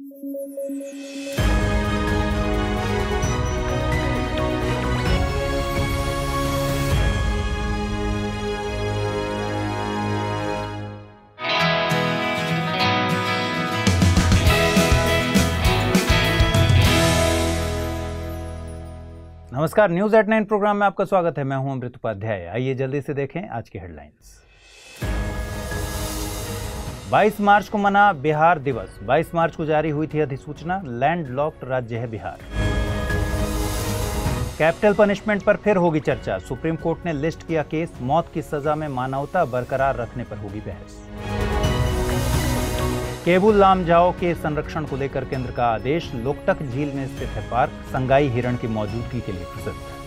नमस्कार news at nine programme में आपका स्वागत है मैं हूं अमृत उपाध्याय आइए जल्दी से देखें आज की हेडलाइंस 22 मार्च को मना बिहार दिवस 22 मार्च को जारी हुई थी अधिसूचना लैंड लॉक्ड राज्य है बिहार कैपिटल पनिशमेंट पर फिर होगी चर्चा सुप्रीम कोर्ट ने लिस्ट किया केस मौत की सजा में मानवता बरकरार रखने पर होगी बहस केबुल लामजाओ के संरक्षण को लेकर केंद्र का आदेश लोकटक झील में स्थित है पार्क संगाई हिरण की मौजूदगी के लिए प्रसिद्ध है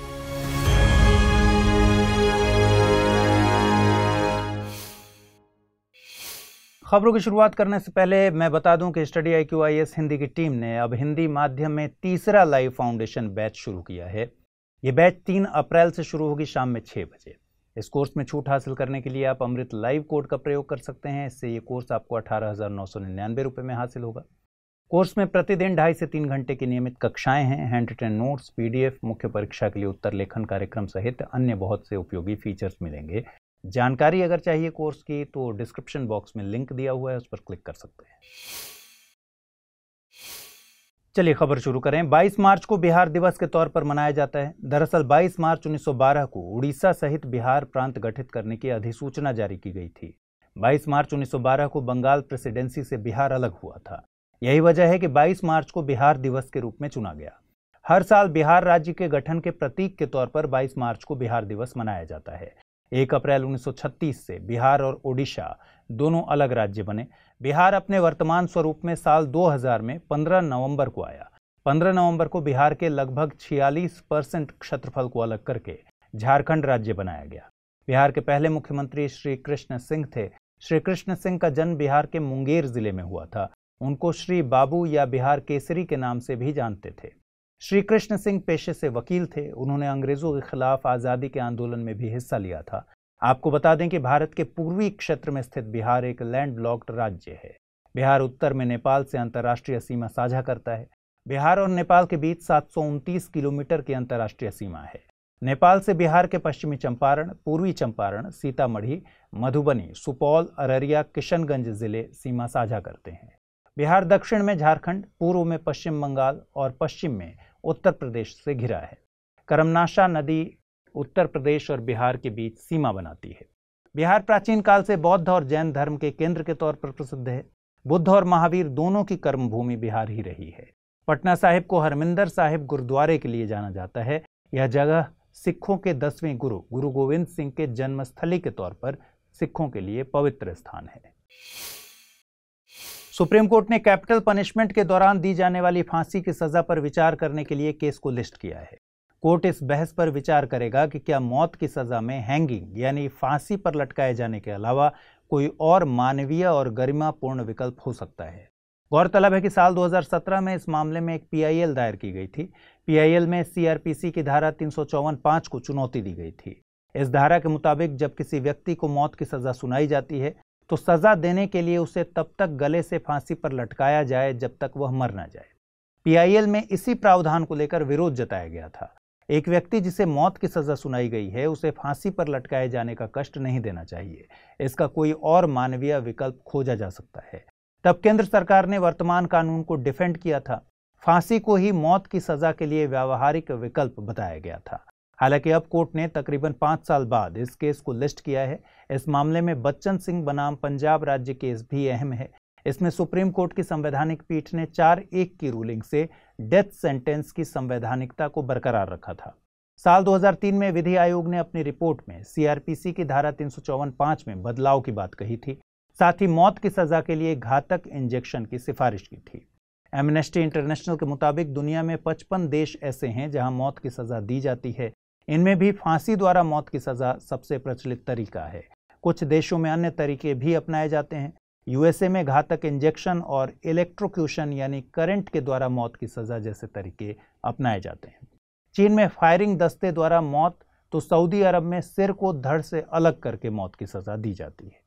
खबरों की शुरुआत करने से पहले मैं बता दूं कि study I Q I S Hindi की टीम ने अब हिंदी माध्यम में तीसरा लाइव फाउंडेशन बैच शुरू किया है ये बैच तीन अप्रैल से शुरू होगी शाम में छः बजे इस कोर्स में छूट हासिल करने के लिए आप अमृत लाइव कोड का प्रयोग कर सकते हैं इससे ये कोर्स आपको अठारह हज़ार नौ सौ रुपये में हासिल होगा कोर्स में प्रतिदिन ढाई से तीन घंटे की नियमित कक्षाएं हैं हैंड रिटन नोट्स पीडीएफ मुख्य परीक्षा के लिए उत्तर लेखन कार्यक्रम सहित अन्य बहुत से उपयोगी फीचर्स मिलेंगे जानकारी अगर चाहिए कोर्स की तो डिस्क्रिप्शन बॉक्स में लिंक दिया हुआ है उस पर क्लिक कर सकते हैं चलिए खबर शुरू करें 22 मार्च को बिहार दिवस के तौर पर मनाया जाता है दरअसल 22 मार्च 1912 को उड़ीसा सहित बिहार प्रांत गठित करने की अधिसूचना जारी की गई थी 22 मार्च 1912 को बंगाल प्रेसिडेंसी से बिहार अलग हुआ था यही वजह है कि 22 मार्च को बिहार दिवस के रूप में चुना गया हर साल बिहार राज्य के गठन के प्रतीक के तौर पर 22 मार्च को बिहार दिवस मनाया जाता है एक अप्रैल 1936 से बिहार और ओडिशा दोनों अलग राज्य बने बिहार अपने वर्तमान स्वरूप में साल 2000 में 15 नवंबर को आया 15 नवंबर को बिहार के लगभग 46 परसेंट क्षेत्रफल को अलग करके झारखंड राज्य बनाया गया बिहार के पहले मुख्यमंत्री श्री कृष्ण सिंह थे श्री कृष्ण सिंह का जन्म बिहार के मुंगेर जिले में हुआ था उनको श्री बाबू या बिहार केसरी के नाम से भी जानते थे श्री कृष्ण सिंह पेशे से वकील थे उन्होंने अंग्रेज़ों के खिलाफ आज़ादी के आंदोलन में भी हिस्सा लिया था आपको बता दें कि भारत के पूर्वी क्षेत्र में स्थित बिहार एक लैंड ब्लॉक्ड राज्य है बिहार उत्तर में नेपाल से अंतर्राष्ट्रीय सीमा साझा करता है बिहार और नेपाल के बीच सात किलोमीटर की अंतर्राष्ट्रीय सीमा है नेपाल से बिहार के पश्चिमी चंपारण पूर्वी चंपारण सीतामढ़ी मधुबनी सुपौल अररिया किशनगंज जिले सीमा साझा करते हैं बिहार दक्षिण में झारखंड पूर्व में पश्चिम बंगाल और पश्चिम में उत्तर प्रदेश से घिरा है करमनाशा नदी उत्तर प्रदेश और बिहार के बीच सीमा बनाती है बिहार प्राचीन काल से बौद्ध और जैन धर्म के केंद्र के तौर पर प्रसिद्ध है बुद्ध और महावीर दोनों की कर्मभूमि बिहार ही रही है पटना साहिब को हरमिंदर साहिब गुरुद्वारे के लिए जाना जाता है यह जगह सिखों के दसवें गुरु गुरु गोविंद सिंह के जन्मस्थली के तौर पर सिखों के लिए पवित्र स्थान है सुप्रीम कोर्ट ने कैपिटल पनिशमेंट के दौरान दी जाने वाली फांसी की सजा पर विचार करने के लिए केस को लिस्ट किया है कोर्ट इस बहस पर विचार करेगा कि क्या मौत की सजा में हैंगिंग यानी फांसी पर लटकाए जाने के अलावा कोई और मानवीय और गरिमापूर्ण विकल्प हो सकता है गौरतलब है कि साल 2017 में इस मामले में एक पीआईएल दायर की गई थी पीआईएल में सीआरपीसी की धारा तीन पाँच को चुनौती दी गई थी इस धारा के मुताबिक जब किसी व्यक्ति को मौत की सजा सुनाई जाती है तो सज़ा देने के लिए उसे तब तक गले से फांसी पर लटकाया जाए जब तक वह मर ना जाए पीआईएल में इसी प्रावधान को लेकर विरोध जताया गया था एक व्यक्ति जिसे मौत की सज़ा सुनाई गई है उसे फांसी पर लटकाए जाने का कष्ट नहीं देना चाहिए इसका कोई और मानवीय विकल्प खोजा जा सकता है तब केंद्र सरकार ने वर्तमान कानून को डिफेंड किया था फांसी को ही मौत की सज़ा के लिए व्यावहारिक विकल्प बताया गया था हालांकि अब कोर्ट ने तकरीबन पांच साल बाद इस केस को लिस्ट किया है इस मामले में बच्चन सिंह बनाम पंजाब राज्य केस भी अहम है इसमें सुप्रीम कोर्ट की संवैधानिक पीठ ने चार एक की रूलिंग से डेथ सेंटेंस की संवैधानिकता को बरकरार रखा था साल 2003 में विधि आयोग ने अपनी रिपोर्ट में सीआरपीसी की धारा तीन पाँच में बदलाव की बात कही थी साथ ही मौत की सजा के लिए घातक इंजेक्शन की सिफारिश की थी एमनेस्टी इंटरनेशनल के मुताबिक दुनिया में 55 देश ऐसे हैं जहां मौत की सजा दी जाती है इनमें भी फांसी द्वारा मौत की सज़ा सबसे प्रचलित तरीका है कुछ देशों में अन्य तरीके भी अपनाए जाते हैं यूएसए में घातक इंजेक्शन और इलेक्ट्रोक्यूशन यानी करंट के द्वारा मौत की सज़ा जैसे तरीके अपनाए जाते हैं चीन में फायरिंग दस्ते द्वारा मौत तो सऊदी अरब में सिर को धड़ से अलग करके मौत की सज़ा दी जाती है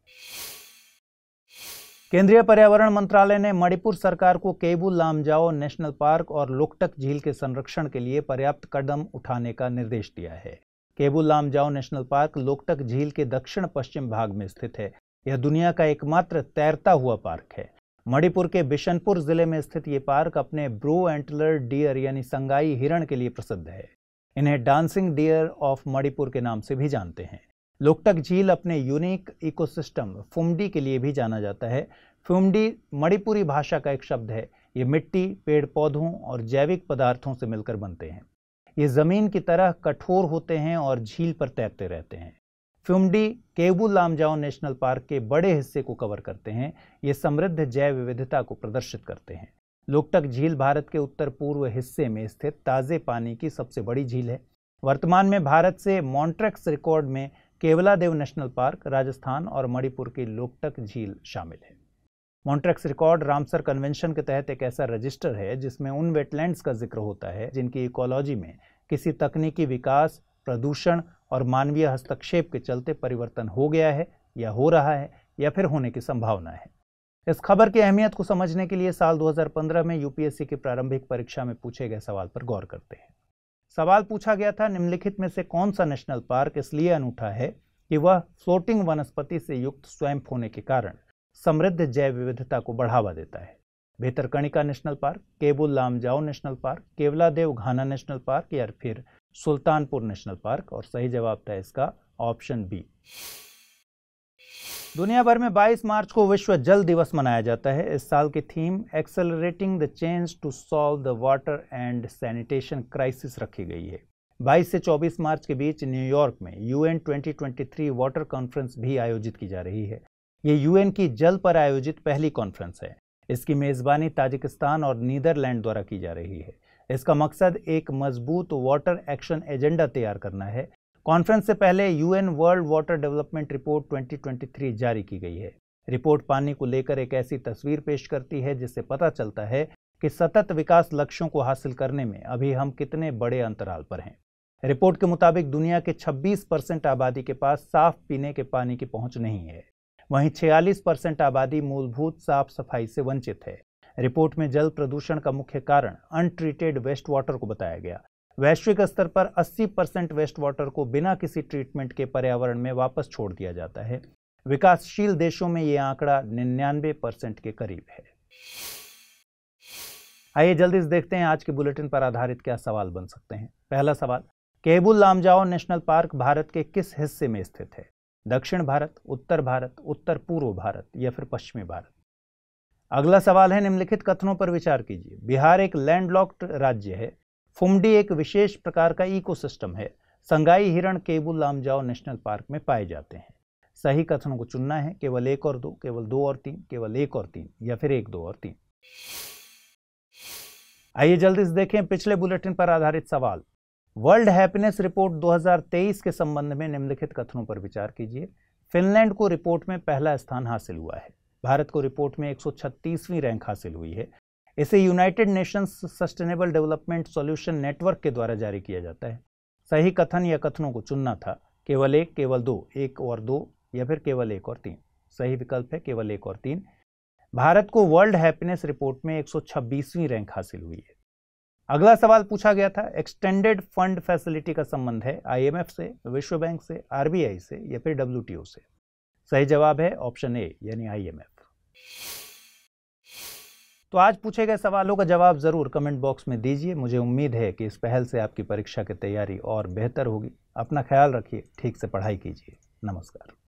केंद्रीय पर्यावरण मंत्रालय ने मणिपुर सरकार को केबू लामजाओ नेशनल पार्क और लोकटक झील के संरक्षण के लिए पर्याप्त कदम उठाने का निर्देश दिया है केबू लामजाओ नेशनल पार्क लोकटक झील के दक्षिण पश्चिम भाग में स्थित है यह दुनिया का एकमात्र तैरता हुआ पार्क है मणिपुर के बिशनपुर जिले में स्थित ये पार्क अपने ब्रू एंटलर डियर यानी संगाई हिरण के लिए प्रसिद्ध है इन्हें डांसिंग डियर ऑफ मणिपुर के नाम से भी जानते हैं लोकटक झील अपने यूनिक इकोसिस्टम फुमडी के लिए भी जाना जाता है फुमडी मणिपुरी भाषा का एक शब्द है ये मिट्टी पेड़ पौधों और जैविक पदार्थों से मिलकर बनते हैं ये ज़मीन की तरह कठोर होते हैं और झील पर तैरते रहते हैं फ्यूमडी केबू लामजाओ नेशनल पार्क के बड़े हिस्से को कवर करते हैं ये समृद्ध जैव विविधता को प्रदर्शित करते हैं लोकटक झील भारत के उत्तर पूर्व हिस्से में स्थित ताज़े पानी की सबसे बड़ी झील है वर्तमान में भारत से मॉन्ट्रेक्स रिकॉर्ड में केवलादेव नेशनल पार्क राजस्थान और मणिपुर की लोकटक झील शामिल है मॉन्ट्रेक्स रिकॉर्ड रामसर कन्वेंशन के तहत एक ऐसा रजिस्टर है जिसमें उन वेटलैंड्स का जिक्र होता है जिनकी इकोलॉजी में किसी तकनीकी विकास प्रदूषण और मानवीय हस्तक्षेप के चलते परिवर्तन हो गया है या हो रहा है या फिर होने की संभावना है इस खबर की अहमियत को समझने के लिए साल 2015 में यूपीएससी की प्रारंभिक परीक्षा में पूछे गए सवाल पर गौर करते हैं सवाल पूछा गया था निम्नलिखित में से कौन सा नेशनल पार्क इसलिए अनूठा है कि वह फ्लोटिंग वनस्पति से युक्त स्वयं होने के कारण समृद्ध जैव विविधता को बढ़ावा देता है Bhitarkanika national park Keibul Lamjao national park Keoladeo Ghana national park या फिर सुल्तानपुर नेशनल पार्क और सही जवाब था इसका ऑप्शन बी दुनिया भर में 22 मार्च को विश्व जल दिवस मनाया जाता है इस साल की theme accelerating the change to solve the water and sanitation crisis रखी गई है 22 से 24 मार्च के बीच न्यूयॉर्क में यूएन 2023 वाटर कॉन्फ्रेंस भी आयोजित की जा रही है ये यूएन की जल पर आयोजित पहली कॉन्फ्रेंस है इसकी मेज़बानी ताजिकिस्तान और नीदरलैंड द्वारा की जा रही है इसका मकसद एक मजबूत वाटर एक्शन एजेंडा तैयार करना है कॉन्फ्रेंस से पहले UN world water development report 2023 जारी की गई है रिपोर्ट पानी को लेकर एक ऐसी तस्वीर पेश करती है जिससे पता चलता है कि सतत विकास लक्ष्यों को हासिल करने में अभी हम कितने बड़े अंतराल पर हैं रिपोर्ट के मुताबिक दुनिया के 26 परसेंट आबादी के पास साफ पीने के पानी की पहुंच नहीं है वहीं 46 परसेंट आबादी मूलभूत साफ सफाई से वंचित है रिपोर्ट में जल प्रदूषण का मुख्य कारण अनट्रीटेड वेस्ट वाटर को बताया गया वैश्विक स्तर पर 80 परसेंट वेस्ट वाटर को बिना किसी ट्रीटमेंट के पर्यावरण में वापस छोड़ दिया जाता है विकासशील देशों में ये आंकड़ा निन्यानवे परसेंट के करीब है आइए जल्दी से देखते हैं आज के बुलेटिन पर आधारित क्या सवाल बन सकते हैं पहला सवाल केबुल लामजाओ नेशनल पार्क भारत के किस हिस्से में स्थित है दक्षिण भारत उत्तर भारत उत्तर पूर्व भारत या फिर पश्चिमी भारत अगला सवाल है निम्नलिखित कथनों पर विचार कीजिए बिहार एक लैंडलॉक्ड राज्य है फुमडी एक विशेष प्रकार का इकोसिस्टम है संगाई हिरण केबुल लामजाओ नेशनल पार्क में पाए जाते हैं सही कथनों को चुनना है केवल एक और दो केवल दो और तीन केवल एक और तीन या फिर एक दो और तीन आइए जल्दी से देखें पिछले बुलेटिन पर आधारित सवाल वर्ल्ड हैप्पीनेस रिपोर्ट 2023 के संबंध में निम्नलिखित कथनों पर विचार कीजिए फिनलैंड को रिपोर्ट में पहला स्थान हासिल हुआ है भारत को रिपोर्ट में 136वीं रैंक हासिल हुई है इसे United Nations sustainable development solution network के द्वारा जारी किया जाता है सही कथन या कथनों को चुनना था केवल एक केवल दो एक और दो या फिर केवल एक और तीन सही विकल्प है केवल एक और तीन भारत को वर्ल्ड हैप्पीनेस रिपोर्ट में 126वीं रैंक हासिल हुई है अगला सवाल पूछा गया था एक्सटेंडेड फंड फैसिलिटी का संबंध है आईएमएफ से विश्व बैंक से आरबीआई से या फिर डब्ल्यूटीओ से सही जवाब है ऑप्शन ए यानी आईएमएफ तो आज पूछे गए सवालों का जवाब ज़रूर कमेंट बॉक्स में दीजिए मुझे उम्मीद है कि इस पहल से आपकी परीक्षा की तैयारी और बेहतर होगी अपना ख्याल रखिए ठीक से पढ़ाई कीजिए नमस्कार